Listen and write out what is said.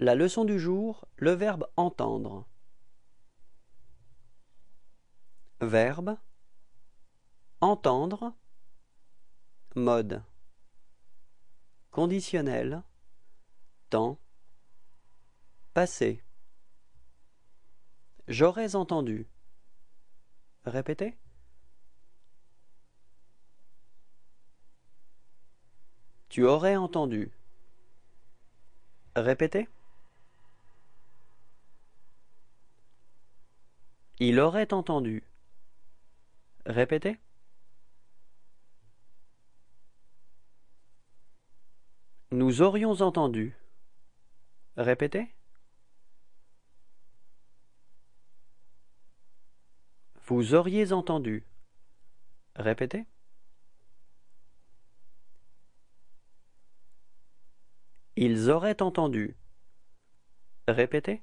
La leçon du jour, le verbe entendre. Verbe entendre mode conditionnel temps passé J'aurais entendu. Répétez. Tu aurais entendu. Répétez. Il aurait entendu. Répétez. Nous aurions entendu. Répétez. Vous auriez entendu. Répétez. Ils auraient entendu. Répétez.